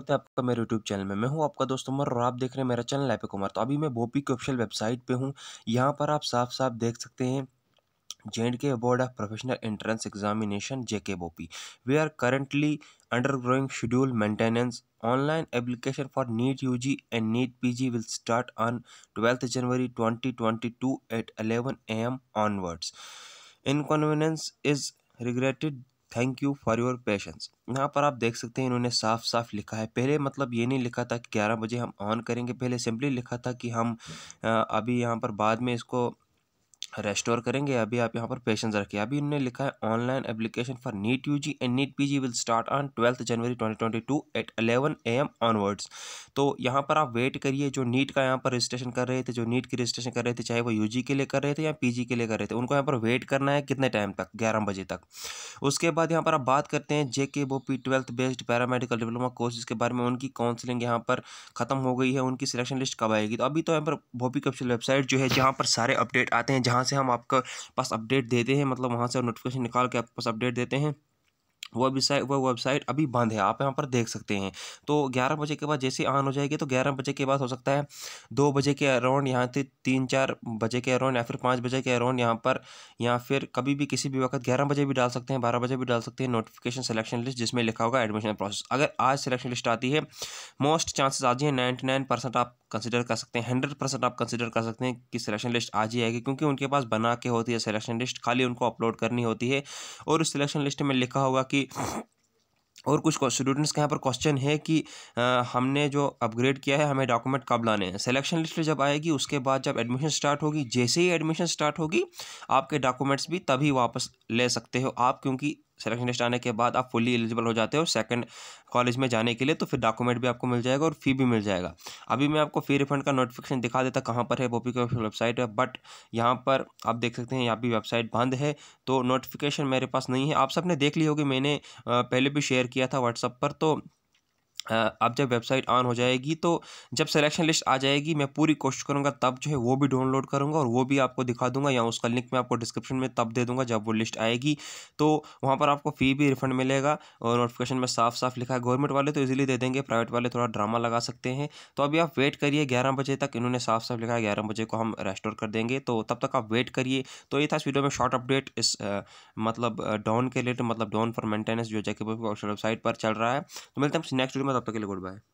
स्वागत है आपका मेरे यूट्यूब चैनल में मैं हूं आपका दोस्त उमर और आप देख रहे हैं मेरा चैनल एपे कुमार तो अभी मैं भोपी की ऑफिशियल वेबसाइट पे हूं यहां पर आप साफ साफ देख सकते हैं J and K board of professional entrance examination J K BOPEE we are currently undergoing schedule maintenance online application for NEET U G and NEET P G will start on twelfth January twenty at eleven A M onwards inconvenience is regretted thank you for your patience यहाँ पर आप देख सकते हैं इन्होंने साफ साफ लिखा है पहले मतलब ये नहीं लिखा था कि ग्यारह बजे हम ऑन करेंगे पहले सिंपली लिखा था कि हम अभी यहाँ पर बाद में इसको रेस्टोर करेंगे अभी आप यहाँ पर पेशेंस रखिए अभी उन्होंने लिखा है online application for NEET UG and NEET PG will start on twelfth January 2022 at 11 M onwards तो यहाँ पर आप वेट करिए जो नीट का यहाँ पर रजिस्ट्रेशन कर रहे थे जो नीट की रजिस्ट्रेशन कर रहे थे चाहे वो यू के लिए कर रहे थे या पी के लिए कर रहे थे उनको यहाँ पर वेट करना है कितने टाइम तक ग्यारह बजे तक उसके बाद यहाँ पर आप बात करते हैं जे के वो पी twelfth based paramedical diploma courses के बारे में उनकी काउंसिलिंग यहाँ पर ख़त्म हो गई है उनकी सिलेक्शन लिस्ट कब आएगी तो अभी तो यहाँ पर भोपी कप्शल वेबसाइट जो है जहाँ पर सारे अपडेट आते हैं जहाँ से हम आपका पास अपडेट देते हैं मतलब वहाँ से नोटिफिकेशन निकाल के आपके पास अपडेट देते हैं वो वेबसाइट वो वेबसाइट अभी बंद है आप यहाँ पर देख सकते हैं तो ग्यारह बजे के बाद जैसे ऑन हो जाएगी तो ग्यारह बजे के बाद हो सकता है दो बजे के अराउंड यहाँ से तीन चार बजे के अराउंड या फिर पाँच बजे के अराउंड यहाँ पर या फिर कभी भी किसी भी वक्त ग्यारह बजे भी डाल सकते हैं बारह बजे भी डाल सकते हैं नोटिफिकेशन सिलेक्शन लिस्ट जिसमें लिखा होगा एडमिशन प्रोसेस अगर आज सिलेक्शन लिस्ट आती है मोस्ट चांसेस आती है नाइन्टी नाइन परसेंट आप कंसिडर कर सकते हैं हंड्रेड परसेंट आप कंसिडर कर सकते हैं कि सिलेक्शन लिस्ट आज ही आएगी क्योंकि उनके पास बना के होती है सिलेक्शन लिस्ट खाली उनको अपलोड करनी होती है और उस सिलेक्शन लिस्ट में लिखा होगा कि और कुछ स्टूडेंट्स के यहाँ पर क्वेश्चन है कि आ, हमने जो अपग्रेड किया है हमें डॉक्यूमेंट कब लाने हैं सिलेक्शन लिस्ट जब आएगी उसके बाद जब एडमिशन स्टार्ट होगी जैसे ही एडमिशन स्टार्ट होगी आपके डॉक्यूमेंट्स भी तभी वापस ले सकते हो आप क्योंकि सिलेक्शन लिस्ट आने के बाद आप फुली एलिजिबल हो जाते हो सेकंड कॉलेज में जाने के लिए तो फिर डॉक्यूमेंट भी आपको मिल जाएगा और फी भी मिल जाएगा अभी मैं आपको फी रिफंड का नोटिफिकेशन दिखा देता कहाँ पर है बोपी की वेबसाइट है बट यहाँ पर आप देख सकते हैं यहाँ भी वेबसाइट बंद है तो नोटिफिकेशन मेरे पास नहीं है आप सबने देख ली होगी मैंने पहले भी शेयर किया था व्हाट्सअप पर तो अब जब वेबसाइट ऑन हो जाएगी तो जब सिलेक्शन लिस्ट आ जाएगी मैं पूरी कोशिश करूँगा तब जो है वो भी डाउनलोड करूँगा और वो भी आपको दिखा दूँगा या उसका लिंक मैं आपको डिस्क्रिप्शन में तब दे दूँगा जब वो लिस्ट आएगी तो वहाँ पर आपको फ़ी भी रिफंड मिलेगा और नोटिफिकेशन में साफ साफ लिखा है गवर्नमेंट वाले तो ईजिली दे देंगे प्राइवेट वाले थोड़ा ड्रामा लगा सकते हैं तो अभी आप वेट करिए ग्यारह बजे तक इन्होंने साफ साफ लिखा है ग्यारह बजे को हम रेस्टोर कर देंगे तो तब तक आप वेट करिए तो ये था इस वीडियो में शॉर्ट अपडेट इस मतलब डाउन के रिलेटेड मतलब डाउन फॉर मेंटेनेंस जो जैकेबल वेबसाइट पर चल रहा है तो मिलते हैं नेक्स्ट वीडियो में पे क्लिक उठ रहा